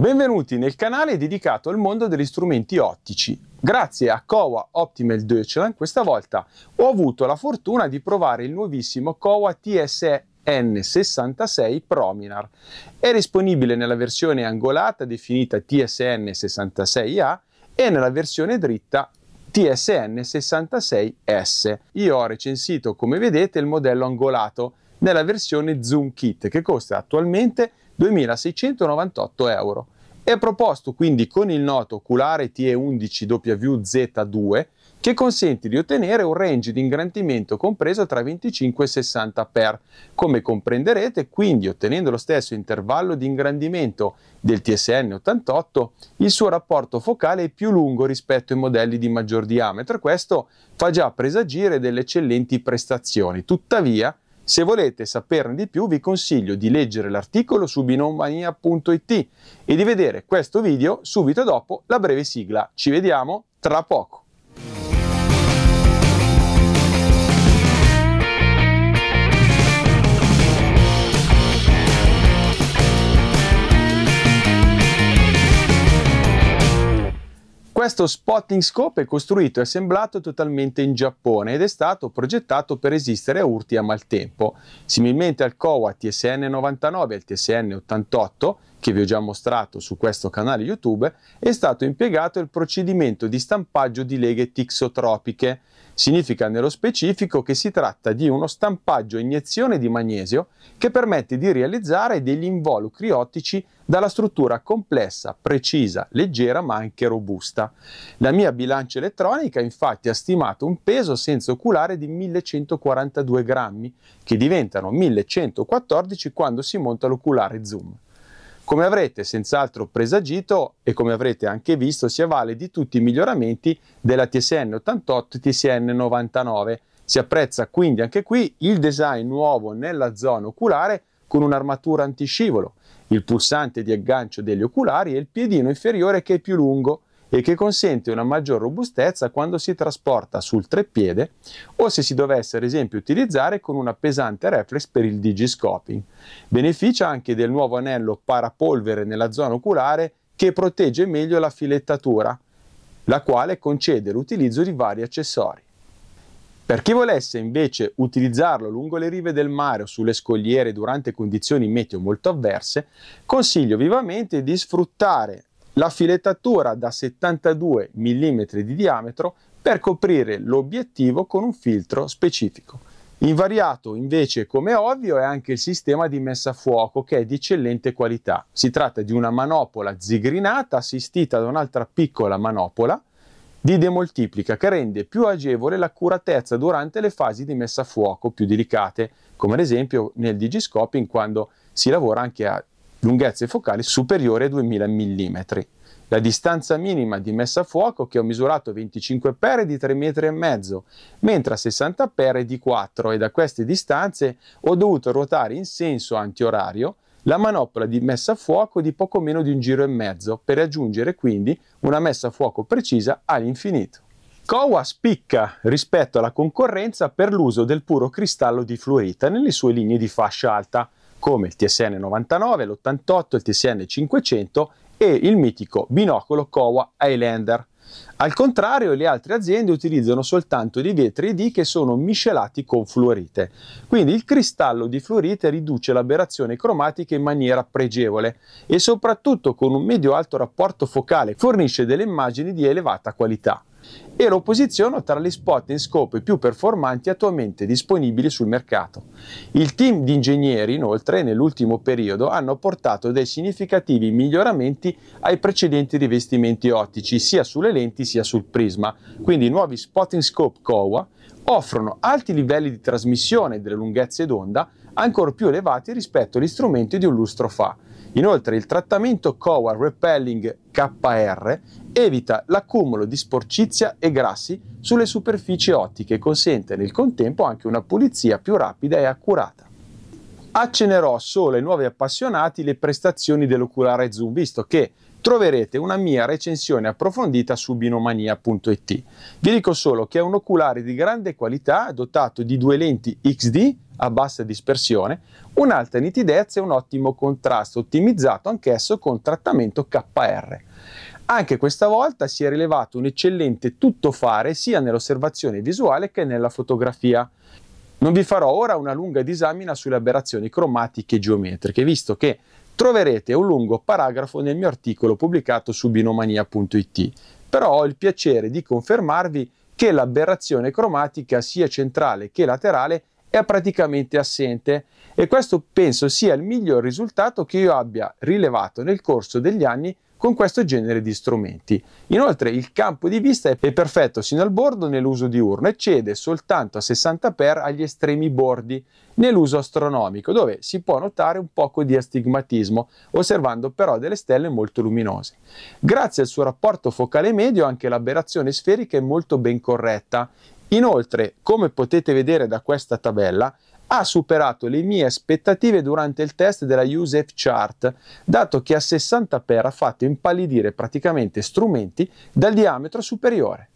Benvenuti nel canale dedicato al mondo degli strumenti ottici. Grazie a Kowa Optimal Deutschland questa volta ho avuto la fortuna di provare il nuovissimo Kowa TSE N66 Prominar. È disponibile nella versione angolata definita TSN 66A e nella versione dritta TSN 66S. Io ho recensito come vedete il modello angolato nella versione Zoom Kit che costa attualmente 2.698 euro. È proposto quindi con il noto oculare TE11WZ2 che consente di ottenere un range di ingrandimento compreso tra 25 e 60 per. Come comprenderete, quindi ottenendo lo stesso intervallo di ingrandimento del TSN 88, il suo rapporto focale è più lungo rispetto ai modelli di maggior diametro. Questo fa già presagire delle eccellenti prestazioni. Tuttavia, se volete saperne di più vi consiglio di leggere l'articolo su binomania.it e di vedere questo video subito dopo la breve sigla. Ci vediamo tra poco! Questo spotting scope è costruito e assemblato totalmente in Giappone ed è stato progettato per resistere a urti e a maltempo. Similmente al Kowa TSN99 e al TSN88, che vi ho già mostrato su questo canale YouTube, è stato impiegato il procedimento di stampaggio di leghe tixotropiche Significa nello specifico che si tratta di uno stampaggio a iniezione di magnesio che permette di realizzare degli involucri ottici dalla struttura complessa, precisa, leggera ma anche robusta. La mia bilancia elettronica infatti ha stimato un peso senza oculare di 1142 grammi, che diventano 1114 quando si monta l'oculare zoom. Come avrete senz'altro presagito e come avrete anche visto, si avvale di tutti i miglioramenti della TSN 88 e TSN 99. Si apprezza quindi anche qui il design nuovo nella zona oculare con un'armatura antiscivolo, il pulsante di aggancio degli oculari e il piedino inferiore che è più lungo e che consente una maggior robustezza quando si trasporta sul treppiede o se si dovesse ad esempio utilizzare con una pesante reflex per il digiscoping. Beneficia anche del nuovo anello parapolvere nella zona oculare che protegge meglio la filettatura, la quale concede l'utilizzo di vari accessori. Per chi volesse invece utilizzarlo lungo le rive del mare o sulle scogliere durante condizioni meteo molto avverse, consiglio vivamente di sfruttare la filettatura da 72 mm di diametro per coprire l'obiettivo con un filtro specifico. Invariato invece come ovvio è anche il sistema di messa a fuoco che è di eccellente qualità. Si tratta di una manopola zigrinata assistita da un'altra piccola manopola di demoltiplica che rende più agevole l'accuratezza durante le fasi di messa a fuoco più delicate, come ad esempio nel digiscoping quando si lavora anche a lunghezze focali superiori a 2000 mm. La distanza minima di messa a fuoco che ho misurato 25 pere è di 3,5 m, mentre a 60 pere è di 4 e da queste distanze ho dovuto ruotare in senso antiorario la manopola di messa a fuoco di poco meno di un giro e mezzo per raggiungere quindi una messa a fuoco precisa all'infinito. Kowa spicca rispetto alla concorrenza per l'uso del puro cristallo di fluorita nelle sue linee di fascia alta, come il TSN 99, l'88, il TSN 500 e il mitico binocolo Kowa Highlander. Al contrario, le altre aziende utilizzano soltanto dei vetri D che sono miscelati con fluorite. Quindi il cristallo di fluorite riduce l'aberrazione cromatica in maniera pregevole e soprattutto con un medio-alto rapporto focale fornisce delle immagini di elevata qualità e lo posiziono tra gli spot in scope più performanti attualmente disponibili sul mercato. Il team di ingegneri, inoltre, nell'ultimo periodo hanno portato dei significativi miglioramenti ai precedenti rivestimenti ottici, sia sulle lenti sia sul prisma. Quindi i nuovi spot in scope COA offrono alti livelli di trasmissione delle lunghezze d'onda ancora più elevati rispetto agli strumenti di un lustro fa. Inoltre il trattamento COA Repelling KR evita l'accumulo di sporcizia e grassi sulle superfici ottiche e consente nel contempo anche una pulizia più rapida e accurata. Accenerò solo ai nuovi appassionati le prestazioni dell'oculare zoom, visto che troverete una mia recensione approfondita su binomania.it. Vi dico solo che è un oculare di grande qualità, dotato di due lenti XD a bassa dispersione, un'alta nitidezza e un ottimo contrasto, ottimizzato anch'esso con trattamento KR. Anche questa volta si è rilevato un eccellente tuttofare sia nell'osservazione visuale che nella fotografia. Non vi farò ora una lunga disamina sulle aberrazioni cromatiche e geometriche, visto che troverete un lungo paragrafo nel mio articolo pubblicato su binomania.it. Però ho il piacere di confermarvi che l'aberrazione cromatica sia centrale che laterale è praticamente assente e questo penso sia il miglior risultato che io abbia rilevato nel corso degli anni con questo genere di strumenti. Inoltre il campo di vista è perfetto sino al bordo nell'uso diurno e cede soltanto a 60x agli estremi bordi nell'uso astronomico, dove si può notare un poco di astigmatismo, osservando però delle stelle molto luminose. Grazie al suo rapporto focale medio anche l'aberrazione sferica è molto ben corretta Inoltre, come potete vedere da questa tabella, ha superato le mie aspettative durante il test della USEF Chart, dato che a 60 per ha fatto impallidire praticamente strumenti dal diametro superiore.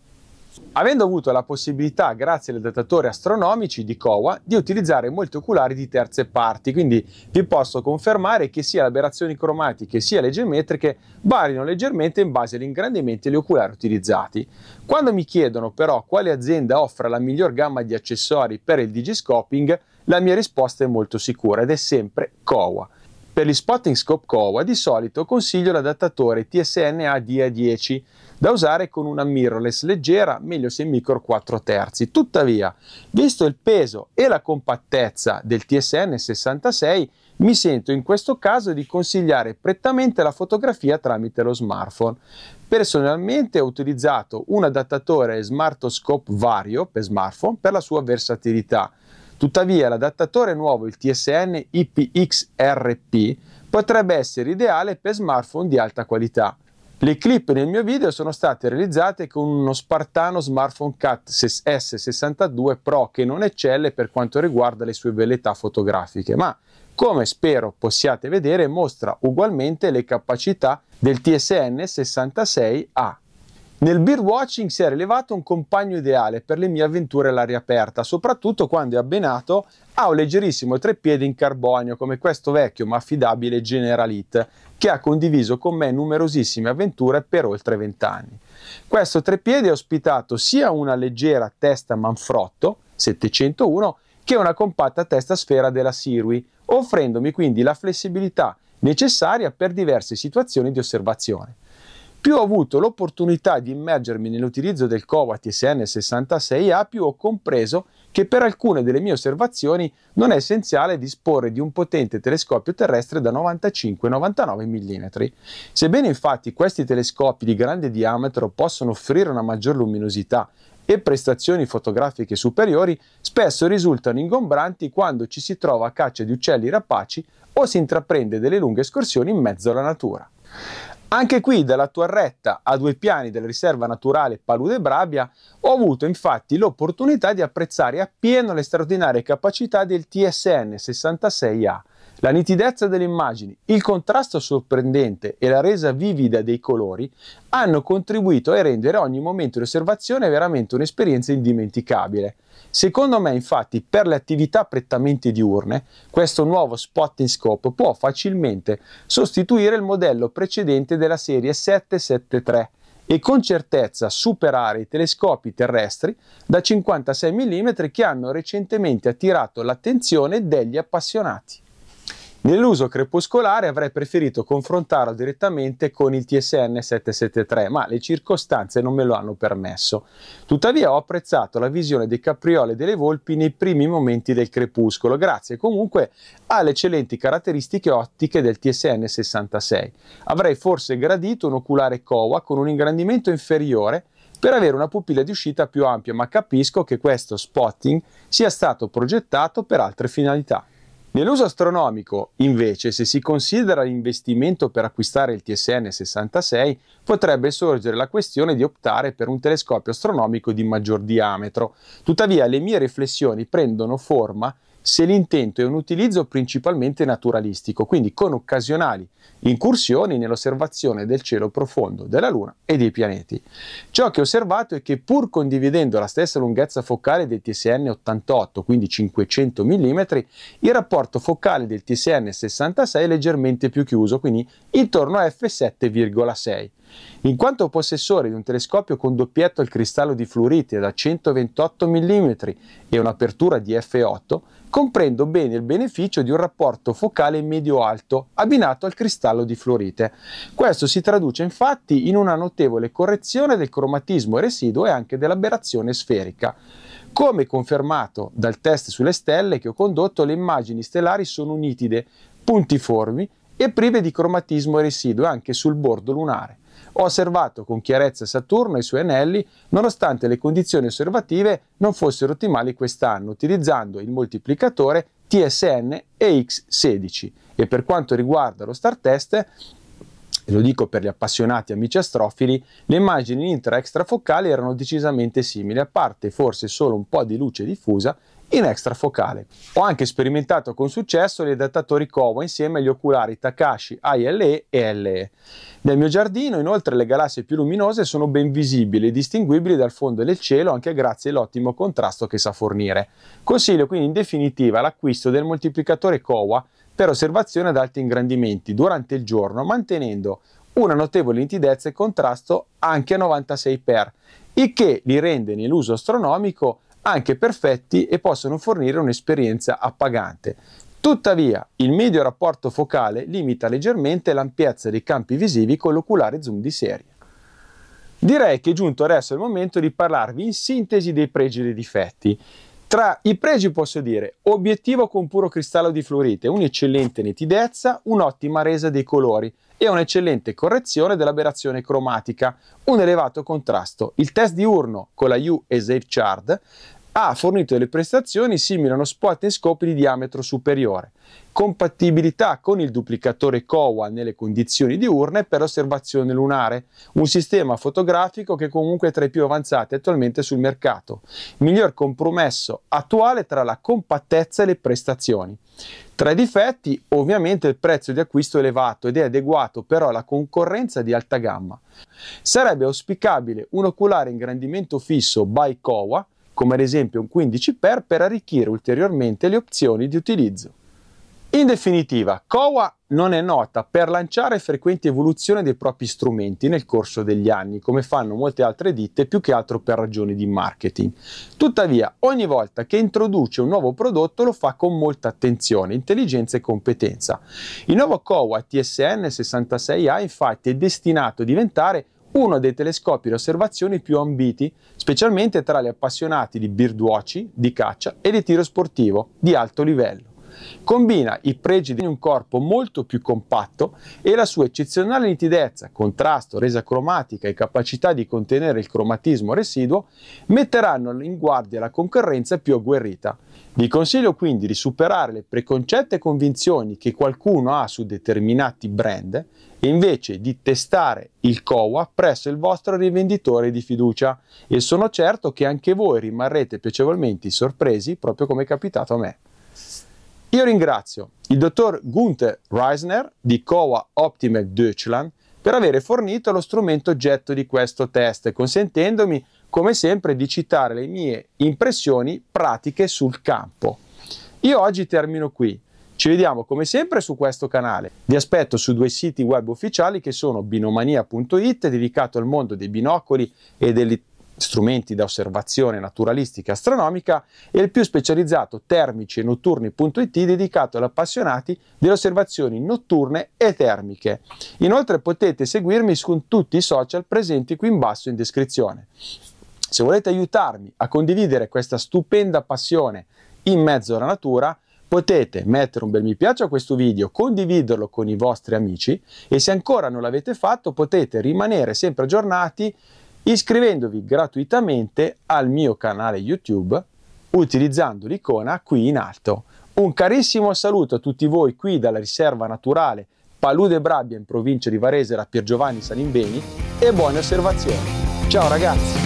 Avendo avuto la possibilità, grazie agli adattatori astronomici di COA, di utilizzare molti oculari di terze parti, quindi vi posso confermare che sia le aberrazioni cromatiche sia le geometriche variano leggermente in base agli all'ingrandimento degli oculari utilizzati. Quando mi chiedono però quale azienda offre la miglior gamma di accessori per il digiscoping, la mia risposta è molto sicura ed è sempre COA. Per gli spotting scope COA di solito consiglio l'adattatore TSN ADA10 da usare con una mirrorless leggera, meglio se micro 4 terzi. Tuttavia, visto il peso e la compattezza del TSN 66, mi sento in questo caso di consigliare prettamente la fotografia tramite lo smartphone. Personalmente ho utilizzato un adattatore Smartoscope Vario per smartphone per la sua versatilità Tuttavia l'adattatore nuovo, il TSN IPXRP, potrebbe essere ideale per smartphone di alta qualità. Le clip nel mio video sono state realizzate con uno Spartano Smartphone Cat S62 Pro che non eccelle per quanto riguarda le sue velleità fotografiche, ma come spero possiate vedere mostra ugualmente le capacità del TSN 66A. Nel beer watching si è rilevato un compagno ideale per le mie avventure all'aria aperta, soprattutto quando è abbenato a un leggerissimo treppiede in carbonio come questo vecchio ma affidabile Generalit, che ha condiviso con me numerosissime avventure per oltre vent'anni. Questo treppiede ha ospitato sia una leggera testa Manfrotto 701 che una compatta testa sfera della Sirui, offrendomi quindi la flessibilità necessaria per diverse situazioni di osservazione. Più ho avuto l'opportunità di immergermi nell'utilizzo del COVA TSN66A, più ho compreso che per alcune delle mie osservazioni non è essenziale disporre di un potente telescopio terrestre da 95-99 mm. Sebbene infatti questi telescopi di grande diametro possono offrire una maggior luminosità e prestazioni fotografiche superiori, spesso risultano ingombranti quando ci si trova a caccia di uccelli rapaci o si intraprende delle lunghe escursioni in mezzo alla natura. Anche qui, dalla torretta a due piani della riserva naturale Palude Brabia, ho avuto infatti l'opportunità di apprezzare appieno le straordinarie capacità del TSN 66A, la nitidezza delle immagini, il contrasto sorprendente e la resa vivida dei colori hanno contribuito a rendere ogni momento di osservazione veramente un'esperienza indimenticabile. Secondo me, infatti, per le attività prettamente diurne, questo nuovo spot in scope può facilmente sostituire il modello precedente della serie 773 e con certezza superare i telescopi terrestri da 56 mm che hanno recentemente attirato l'attenzione degli appassionati. Nell'uso crepuscolare avrei preferito confrontarlo direttamente con il TSN 773, ma le circostanze non me lo hanno permesso. Tuttavia ho apprezzato la visione dei capriole e delle volpi nei primi momenti del crepuscolo, grazie comunque alle eccellenti caratteristiche ottiche del TSN 66. Avrei forse gradito un oculare COA con un ingrandimento inferiore per avere una pupilla di uscita più ampia, ma capisco che questo spotting sia stato progettato per altre finalità. Nell'uso astronomico, invece, se si considera l'investimento per acquistare il TSN 66, potrebbe sorgere la questione di optare per un telescopio astronomico di maggior diametro. Tuttavia, le mie riflessioni prendono forma se l'intento è un utilizzo principalmente naturalistico, quindi con occasionali incursioni nell'osservazione del cielo profondo, della Luna e dei pianeti. Ciò che ho osservato è che pur condividendo la stessa lunghezza focale del TSN 88, quindi 500 mm, il rapporto rapporto focale del TCN66 leggermente più chiuso, quindi intorno a f7,6. In quanto possessore di un telescopio con doppietto al cristallo di fluorite da 128 mm e un'apertura di f8, comprendo bene il beneficio di un rapporto focale medio-alto abbinato al cristallo di fluorite. Questo si traduce infatti in una notevole correzione del cromatismo residuo e anche dell'aberrazione sferica. Come confermato dal test sulle stelle che ho condotto, le immagini stellari sono nitide, puntiformi e prive di cromatismo residuo anche sul bordo lunare. Ho osservato con chiarezza Saturno e i suoi anelli nonostante le condizioni osservative non fossero ottimali quest'anno, utilizzando il moltiplicatore TSN e X16 e per quanto riguarda lo star test lo dico per gli appassionati amici astrofili, le immagini intra extrafocali erano decisamente simili, a parte forse solo un po' di luce diffusa in extrafocale. Ho anche sperimentato con successo gli adattatori Kowa insieme agli oculari Takashi ILE e LE. Nel mio giardino, inoltre, le galassie più luminose sono ben visibili e distinguibili dal fondo del cielo anche grazie all'ottimo contrasto che sa fornire. Consiglio quindi in definitiva l'acquisto del moltiplicatore Kowa per osservazione ad alti ingrandimenti durante il giorno, mantenendo una notevole nitidezza e contrasto anche a 96x, il che li rende nell'uso astronomico anche perfetti e possono fornire un'esperienza appagante. Tuttavia, il medio rapporto focale limita leggermente l'ampiezza dei campi visivi con l'oculare zoom di serie. Direi che è giunto adesso il momento di parlarvi in sintesi dei pregi e dei difetti. Tra i pregi posso dire obiettivo con puro cristallo di fluorite, un'eccellente nitidezza, un'ottima resa dei colori e un'eccellente correzione dell'aberrazione cromatica, un elevato contrasto. Il test diurno con la U e Safe Chard ha fornito delle prestazioni simili a uno spot in scopi di diametro superiore, compatibilità con il duplicatore COA nelle condizioni diurne per osservazione lunare, un sistema fotografico che comunque è tra i più avanzati attualmente sul mercato, miglior compromesso attuale tra la compattezza e le prestazioni. Tra i difetti, ovviamente il prezzo di acquisto è elevato ed è adeguato però alla concorrenza di alta gamma. Sarebbe auspicabile un oculare ingrandimento fisso by COA come ad esempio un 15x per arricchire ulteriormente le opzioni di utilizzo. In definitiva, COA non è nota per lanciare frequenti evoluzioni dei propri strumenti nel corso degli anni, come fanno molte altre ditte, più che altro per ragioni di marketing. Tuttavia, ogni volta che introduce un nuovo prodotto lo fa con molta attenzione, intelligenza e competenza. Il nuovo COA TSN 66A infatti è destinato a diventare uno dei telescopi di osservazione più ambiti, specialmente tra gli appassionati di birdwatching, di caccia e di tiro sportivo di alto livello. Combina i pregi di un corpo molto più compatto e la sua eccezionale nitidezza, contrasto, resa cromatica e capacità di contenere il cromatismo residuo metteranno in guardia la concorrenza più agguerrita. Vi consiglio quindi di superare le preconcette convinzioni che qualcuno ha su determinati brand e invece di testare il COA presso il vostro rivenditore di fiducia e sono certo che anche voi rimarrete piacevolmente sorpresi proprio come è capitato a me. Io ringrazio il dottor Gunther Reisner di COA Optimal Deutschland per aver fornito lo strumento oggetto di questo test, consentendomi, come sempre, di citare le mie impressioni pratiche sul campo. Io oggi termino qui. Ci vediamo come sempre su questo canale. Vi aspetto su due siti web ufficiali che sono binomania.it dedicato al mondo dei binocoli e delle strumenti da osservazione naturalistica e astronomica e il più specializzato termici e notturni.it dedicato agli appassionati delle osservazioni notturne e termiche. Inoltre potete seguirmi su tutti i social presenti qui in basso in descrizione. Se volete aiutarmi a condividere questa stupenda passione in mezzo alla natura, potete mettere un bel mi piace a questo video, condividerlo con i vostri amici e se ancora non l'avete fatto potete rimanere sempre aggiornati iscrivendovi gratuitamente al mio canale YouTube utilizzando l'icona qui in alto. Un carissimo saluto a tutti voi qui dalla riserva naturale Palude Brabbia in provincia di Varese da Piergiovanni Salimbeni e buone osservazioni. Ciao ragazzi!